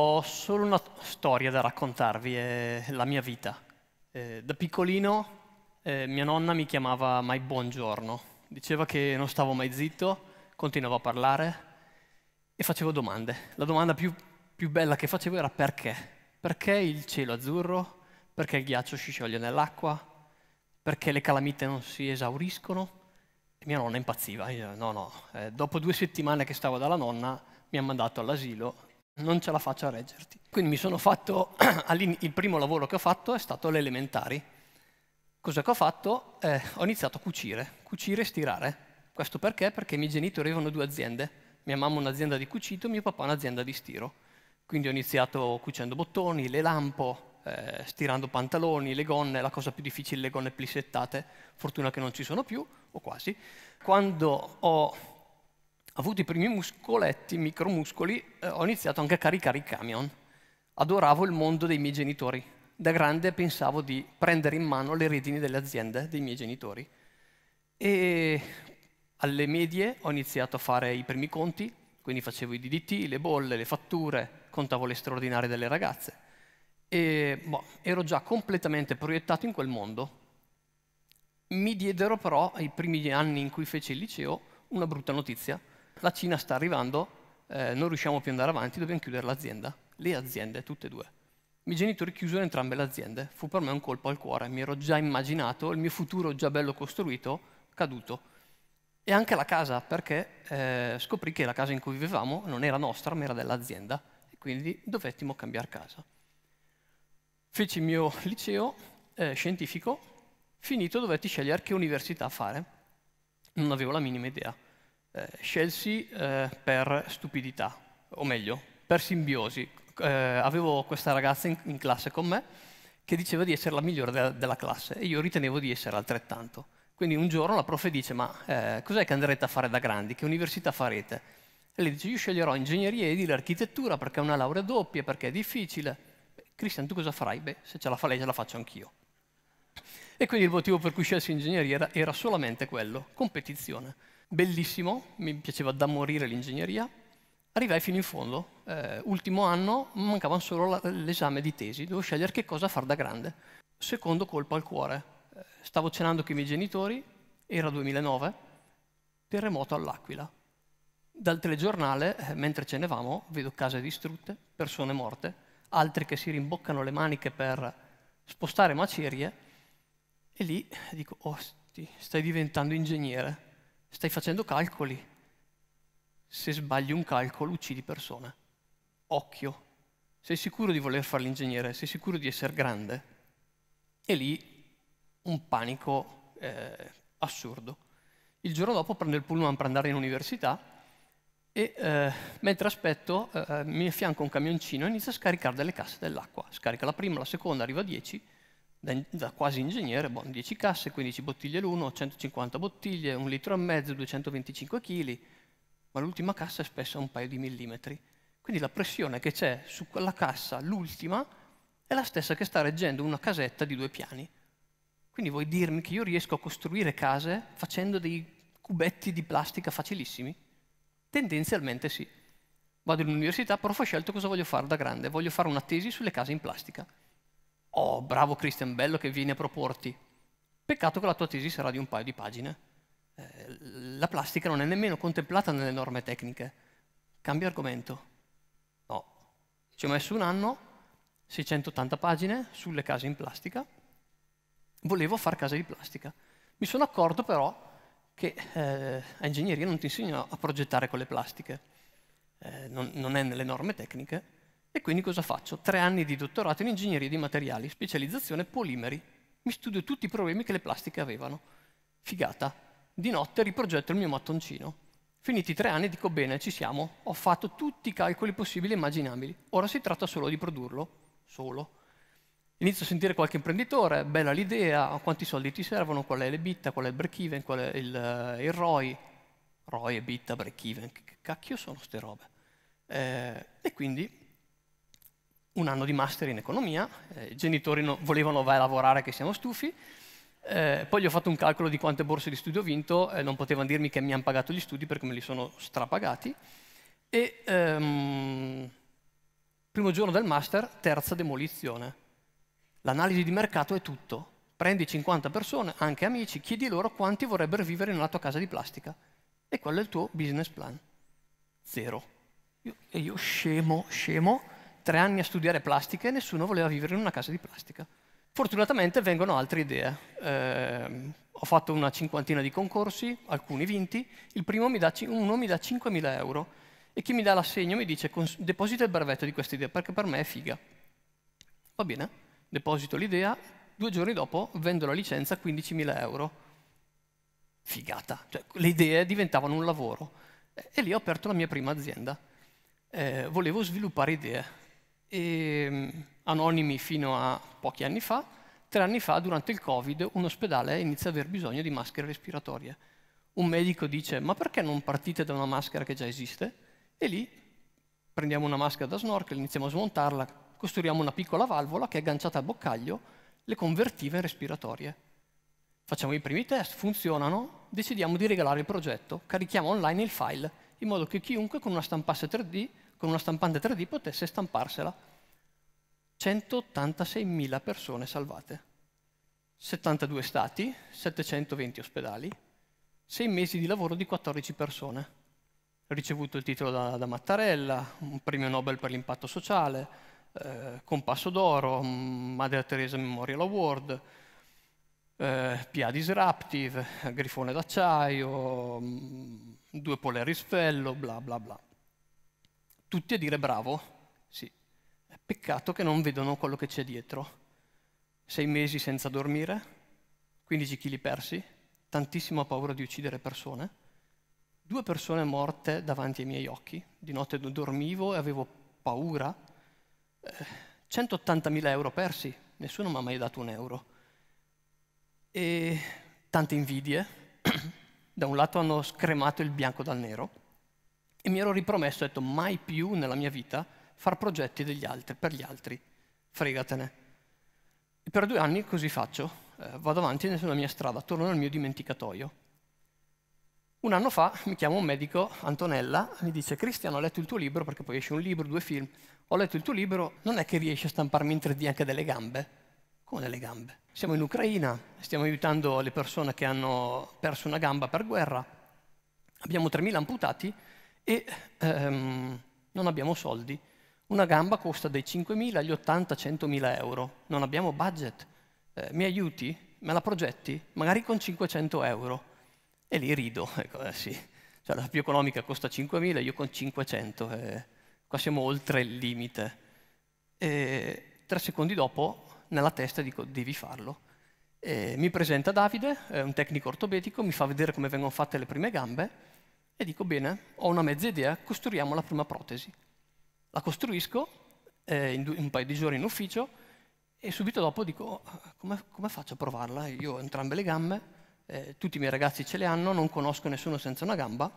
ho solo una storia da raccontarvi, è la mia vita. Eh, da piccolino eh, mia nonna mi chiamava mai buongiorno, diceva che non stavo mai zitto, continuavo a parlare e facevo domande. La domanda più, più bella che facevo era perché? Perché il cielo azzurro? Perché il ghiaccio si scioglie nell'acqua? Perché le calamite non si esauriscono? E mia nonna impazziva. Io, no, no. Eh, dopo due settimane che stavo dalla nonna mi ha mandato all'asilo non ce la faccio a reggerti. Quindi mi sono fatto, il primo lavoro che ho fatto è stato le elementari. Cosa che ho fatto? Eh, ho iniziato a cucire, cucire e stirare. Questo perché? Perché i miei genitori avevano due aziende. Mia mamma un'azienda di cucito e mio papà un'azienda di stiro. Quindi ho iniziato cucendo bottoni, le lampo, eh, stirando pantaloni, le gonne, la cosa più difficile, le gonne plissettate. Fortuna che non ci sono più, o quasi. Quando ho avuto i primi muscoletti, i micromuscoli, eh, ho iniziato anche a caricare i camion. Adoravo il mondo dei miei genitori. Da grande pensavo di prendere in mano le redini delle aziende dei miei genitori. E alle medie ho iniziato a fare i primi conti, quindi facevo i DDT, le bolle, le fatture, contavo le straordinarie delle ragazze. E boh, ero già completamente proiettato in quel mondo. Mi diedero però, ai primi anni in cui feci il liceo, una brutta notizia, la Cina sta arrivando, eh, non riusciamo più ad andare avanti, dobbiamo chiudere l'azienda. Le aziende, tutte e due. I miei genitori chiusero entrambe le aziende, fu per me un colpo al cuore, mi ero già immaginato il mio futuro già bello costruito, caduto. E anche la casa, perché eh, scoprì che la casa in cui vivevamo non era nostra, ma era dell'azienda, e quindi dovettimo cambiare casa. Feci il mio liceo eh, scientifico, finito dovetti scegliere che università fare. Non avevo la minima idea eh, scelsi eh, per stupidità, o meglio, per simbiosi. Eh, avevo questa ragazza in, in, classe con me che diceva di essere la migliore de della classe e io ritenevo di essere altrettanto. Quindi un giorno la prof dice, ma eh, cos'è che andrete a fare da grandi? Che università farete? E lei dice, io sceglierò ingegneria e l'architettura perché è una laurea doppia, perché è difficile. Cristian, tu cosa farai? Beh, se ce la fa lei ce la faccio anch'io. E quindi il motivo per cui scelsi ingegneria era, era solamente quello, competizione bellissimo, mi piaceva da morire l'ingegneria, arrivai fino in fondo, eh, ultimo anno mancava solo l'esame di tesi, dovevo scegliere che cosa far da grande. Secondo colpo al cuore, eh, stavo cenando con i miei genitori, era 2009, terremoto all'Aquila. Dal telegiornale, eh, mentre cenevamo, vedo case distrutte, persone morte, altri che si rimboccano le maniche per spostare macerie e lì eh, dico, oh, stai diventando ingegnere Stai facendo calcoli. Se sbagli un calcolo uccidi persone. Occhio. Sei sicuro di voler fare l'ingegnere? Sei sicuro di essere grande? E lì un panico eh, assurdo. Il giorno dopo prendo il pullman per andare in università e eh, mentre aspetto eh, mi affianca un camioncino e inizia a scaricare delle casse dell'acqua. Scarica la prima, la seconda, arriva a 10 da, da quasi ingegnere, boh, 10 casse, 15 bottiglie l'uno, 150 bottiglie, un litro e mezzo, 225 kg, ma l'ultima cassa è spessa un paio di millimetri. Quindi la pressione che c'è su quella cassa, l'ultima, è la stessa che sta reggendo una casetta di due piani. Quindi vuoi dirmi che io riesco a costruire case facendo dei cubetti di plastica facilissimi? Tendenzialmente sì. Vado all'università, però ho scelto cosa voglio fare da grande. Voglio fare una tesi sulle case in plastica. Oh, bravo Christian, bello che vieni a proporti. Peccato che la tua tesi sarà di un paio di pagine. Eh, la plastica non è nemmeno contemplata nelle norme tecniche. Cambia argomento. No. Ci ho messo un anno, 680 pagine sulle case in plastica. Volevo fare case di plastica. Mi sono accorto però che eh, a ingegneria non ti insegnano a progettare con le plastiche. Eh, non, non è nelle norme tecniche e quindi cosa faccio? Tre anni di dottorato in ingegneria di materiali, specializzazione polimeri. Mi studio tutti i problemi che le plastiche avevano. Figata. Di notte riprogetto il mio mattoncino. Finiti tre anni dico bene, ci siamo. Ho fatto tutti i calcoli possibili e immaginabili. Ora si tratta solo di produrlo. Solo. Inizio a sentire qualche imprenditore, bella l'idea, quanti soldi ti servono, qual è l'EBITDA, qual è il break-even, qual è il, eh, il ROI. ROI, EBITDA, break-even, che cacchio sono queste robe? Eh, e quindi un anno di master in economia, eh, i genitori no, volevano vai a lavorare che siamo stufi, eh, poi gli ho fatto un calcolo di quante borse di studio ho vinto, eh, non potevano dirmi che mi hanno pagato gli studi perché me li sono strapagati, e ehm, primo giorno del master, terza demolizione. L'analisi di mercato è tutto. Prendi 50 persone, anche amici, chiedi loro quanti vorrebbero vivere nella tua casa di plastica. E quello è il tuo business plan. Zero. Io, e io scemo, scemo, tre anni a studiare plastica e nessuno voleva vivere in una casa di plastica. Fortunatamente vengono altre idee. Eh, ho fatto una cinquantina di concorsi, alcuni vinti, il primo mi dà, uno mi dà 5.000 euro e chi mi dà l'assegno mi dice deposita il brevetto di questa idea perché per me è figa. Va bene, deposito l'idea, due giorni dopo vendo la licenza a 15.000 euro. Figata, cioè, le idee diventavano un lavoro e lì ho aperto la mia prima azienda. Eh, volevo sviluppare idee, e, ehm, anonimi fino a pochi anni fa, tre anni fa durante il Covid un ospedale inizia ad aver bisogno di maschere respiratorie. Un medico dice ma perché non partite da una maschera che già esiste? E lì prendiamo una maschera da snorkel, iniziamo a smontarla, costruiamo una piccola valvola che è agganciata al boccaglio le convertive in respiratorie. Facciamo i primi test, funzionano, decidiamo di regalare il progetto, carichiamo online il file in modo che chiunque con una stampasse 3D con una stampante 3D potesse stamparsela. 186.000 persone salvate, 72 stati, 720 ospedali, 6 mesi di lavoro di 14 persone. Ricevuto il titolo da, da Mattarella, un premio Nobel per l'impatto sociale, eh, compasso d'oro, mm, Madre Teresa Memorial Award, eh, PA Disruptive, Grifone d'acciaio, mm, due Polaris Fellow, bla bla bla tutti a dire bravo, sì, peccato che non vedono quello che c'è dietro. Sei mesi senza dormire, 15 kg persi, tantissima paura di uccidere persone, due persone morte davanti ai miei occhi, di notte dormivo e avevo paura, 180.000 eh, euro persi, nessuno mi ha mai dato un euro, e tante invidie, da un lato hanno scremato il bianco dal nero, e mi ero ripromesso, ho detto mai più nella mia vita far progetti degli altri, per gli altri, fregatene. E per due anni così faccio, eh, vado avanti sulla mia strada, torno nel mio dimenticatoio. Un anno fa mi chiama un medico, Antonella, mi dice Cristiano ho letto il tuo libro, perché poi esce un libro, due film, ho letto il tuo libro, non è che riesci a stamparmi in 3D anche delle gambe? Come delle gambe? Siamo in Ucraina, stiamo aiutando le persone che hanno perso una gamba per guerra, abbiamo 3.000 amputati, e ehm, non abbiamo soldi. Una gamba costa dai 5.000 agli 80-100.000 euro, non abbiamo budget. Eh, mi aiuti? Me la progetti? Magari con 500 euro. E lì rido, ecco, eh, sì. Cioè, la più economica costa 5.000, io con 500. Eh, qua siamo oltre il limite. E tre secondi dopo, nella testa dico, devi farlo. E mi presenta Davide, è un tecnico ortopedico, mi fa vedere come vengono fatte le prime gambe e dico bene, ho una mezza idea, costruiamo la prima protesi. La costruisco eh, in, un paio di giorni in ufficio e subito dopo dico ah, come, come faccio a provarla? Io ho entrambe le gambe, eh, tutti i miei ragazzi ce le hanno, non conosco nessuno senza una gamba.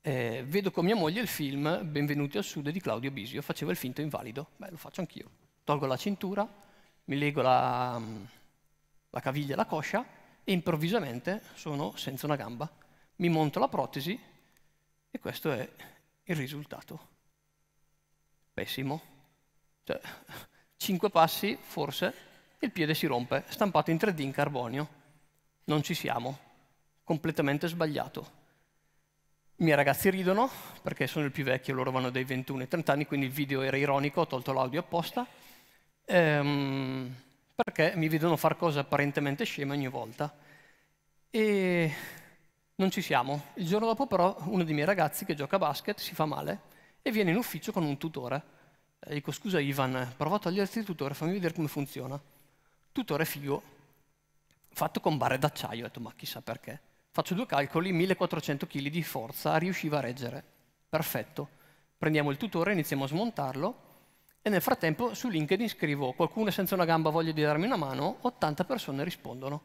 Eh, vedo con mia moglie il film Benvenuti al Sud di Claudio Bisio, faceva il finto invalido, beh lo faccio anch'io. Tolgo la cintura, mi leggo la, mm, la caviglia la coscia e improvvisamente sono senza una gamba mi monto la protesi e questo è il risultato. Pessimo. Cioè, cinque passi forse e il piede si rompe, stampato in 3D in carbonio. Non ci siamo, completamente sbagliato. I miei ragazzi ridono perché sono il più vecchio, loro vanno dai 21 ai 30 anni, quindi il video era ironico, ho tolto l'audio apposta, ehm, perché mi vedono fare cose apparentemente sceme ogni volta. E non ci siamo. Il giorno dopo però uno dei miei ragazzi che gioca a basket si fa male e viene in ufficio con un tutore. E eh, dico scusa Ivan, prova a toglierti il tutore, fammi vedere come funziona. Tutore figo, fatto con barre d'acciaio, ho detto ma chissà perché. Faccio due calcoli, 1400 kg di forza, riusciva a reggere. Perfetto. Prendiamo il tutore, iniziamo a smontarlo e nel frattempo su LinkedIn scrivo qualcuno senza una gamba voglia di darmi una mano, 80 persone rispondono.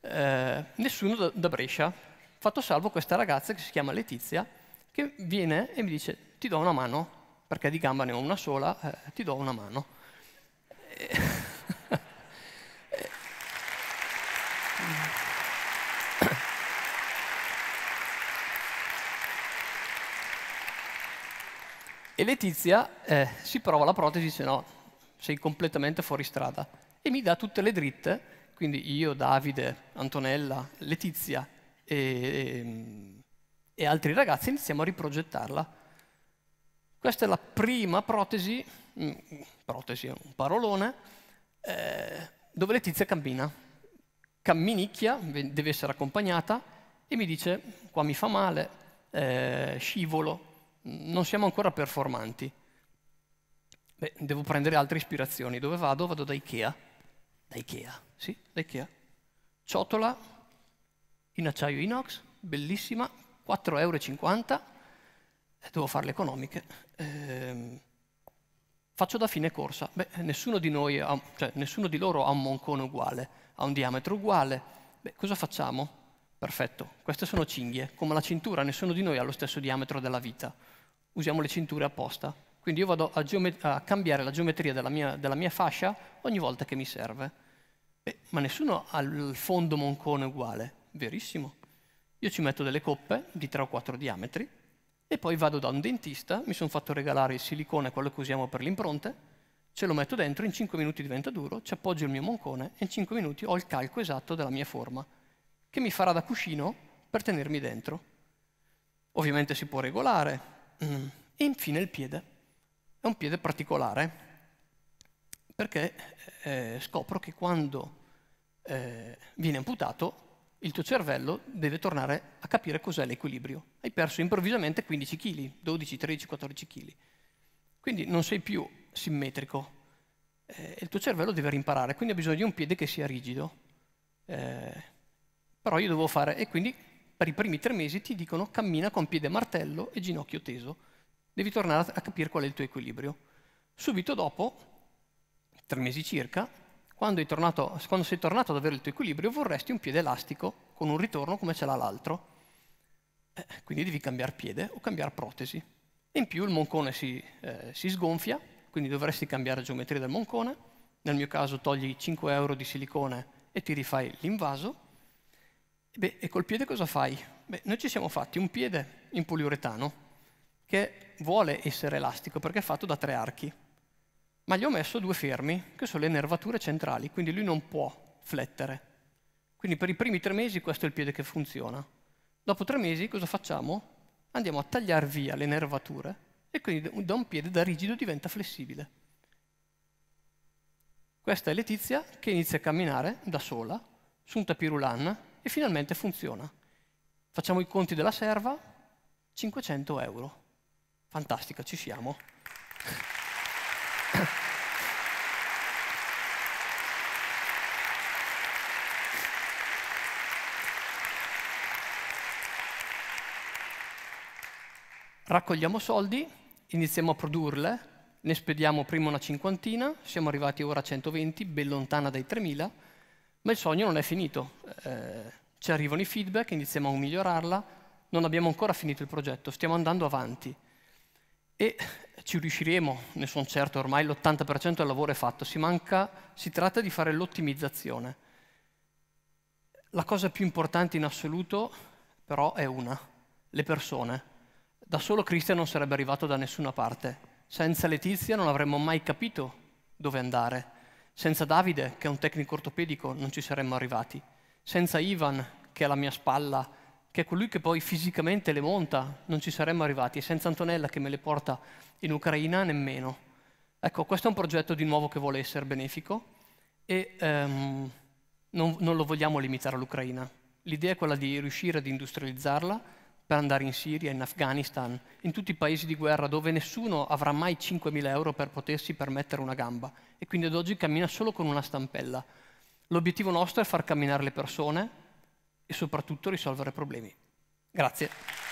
Eh, nessuno da, da Brescia, fatto salvo questa ragazza che si chiama Letizia, che viene e mi dice ti do una mano, perché di gamba ne ho una sola, eh, ti do una mano. E Letizia eh, si prova la protesi e dice no, sei completamente fuori strada. E mi dà tutte le dritte, quindi io, Davide, Antonella, Letizia e, ehm, e altri ragazzi iniziamo a riprogettarla. Questa è la prima protesi, mm, protesi è un parolone, eh, dove Letizia cammina. Camminicchia, deve essere accompagnata, e mi dice, qua mi fa male, eh, scivolo, non siamo ancora performanti. Beh, devo prendere altre ispirazioni. Dove vado? Vado da Ikea. Da Ikea, sì, da Ikea. Ciotola in acciaio inox, bellissima, 4,50 euro, devo fare le economiche. Eh, faccio da fine corsa. Beh, nessuno di noi, ha, cioè nessuno di loro ha un moncone uguale, ha un diametro uguale. Beh, cosa facciamo? Perfetto, queste sono cinghie, come la cintura, nessuno di noi ha lo stesso diametro della vita. Usiamo le cinture apposta. Quindi io vado a, a cambiare la geometria della mia, della mia, fascia ogni volta che mi serve. Beh, ma nessuno ha il fondo moncone uguale verissimo. Io ci metto delle coppe di 3 o 4 diametri e poi vado da un dentista, mi sono fatto regalare il silicone, quello che usiamo per le impronte, ce lo metto dentro, in 5 minuti diventa duro, ci appoggio il mio moncone e in 5 minuti ho il calco esatto della mia forma, che mi farà da cuscino per tenermi dentro. Ovviamente si può regolare. Mm, e infine il piede. È un piede particolare, perché eh, scopro che quando eh, viene amputato il tuo cervello deve tornare a capire cos'è l'equilibrio. Hai perso improvvisamente 15 kg, 12, 13, 14 kg. Quindi non sei più simmetrico. Eh, il tuo cervello deve rimparare, quindi ha bisogno di un piede che sia rigido. Eh, però io devo fare, e quindi per i primi tre mesi ti dicono cammina con piede martello e ginocchio teso. Devi tornare a capire qual è il tuo equilibrio. Subito dopo, tre mesi circa, quando, tornato, quando, sei tornato ad avere il tuo equilibrio vorresti un piede elastico con un ritorno come ce l'ha l'altro. Eh, quindi devi cambiare piede o cambiare protesi. In più il moncone si, eh, si sgonfia, quindi dovresti cambiare geometria del moncone. Nel mio caso togli 5 euro di silicone e ti rifai l'invaso. Beh, e col piede cosa fai? Beh, noi ci siamo fatti un piede in poliuretano che vuole essere elastico perché è fatto da tre archi ma gli ho messo due fermi, che sono le nervature centrali, quindi lui non può flettere. Quindi per i primi tre mesi questo è il piede che funziona. Dopo tre mesi cosa facciamo? Andiamo a tagliare via le nervature e quindi da un piede da rigido diventa flessibile. Questa è Letizia che inizia a camminare da sola su un tapirulan e finalmente funziona. Facciamo i conti della serva, 500 euro. Fantastica, ci siamo. raccogliamo soldi, iniziamo a produrle, ne spediamo prima una cinquantina, siamo arrivati ora a 120, ben lontana dai 3.000, ma il sogno non è finito. Eh, ci arrivano i feedback, iniziamo a migliorarla, non abbiamo ancora finito il progetto, stiamo andando avanti. E ci riusciremo, ne sono certo, ormai l'80% del lavoro è fatto, si, manca, si tratta di fare l'ottimizzazione. La cosa più importante in assoluto però è una, le persone da solo Cristian non sarebbe arrivato da nessuna parte. Senza Letizia non avremmo mai capito dove andare. Senza Davide, che è un tecnico ortopedico, non ci saremmo arrivati. Senza Ivan, che è alla mia spalla, che è colui che poi fisicamente le monta, non ci saremmo arrivati. E senza Antonella, che me le porta in Ucraina, nemmeno. Ecco, questo è un progetto di nuovo che vuole essere benefico e ehm, non, non lo vogliamo limitare all'Ucraina. L'idea è quella di riuscire ad industrializzarla per andare in Siria, in Afghanistan, in tutti i paesi di guerra dove nessuno avrà mai 5.000 euro per potersi permettere una gamba e quindi ad oggi cammina solo con una stampella. L'obiettivo nostro è far camminare le persone e soprattutto risolvere problemi. Grazie.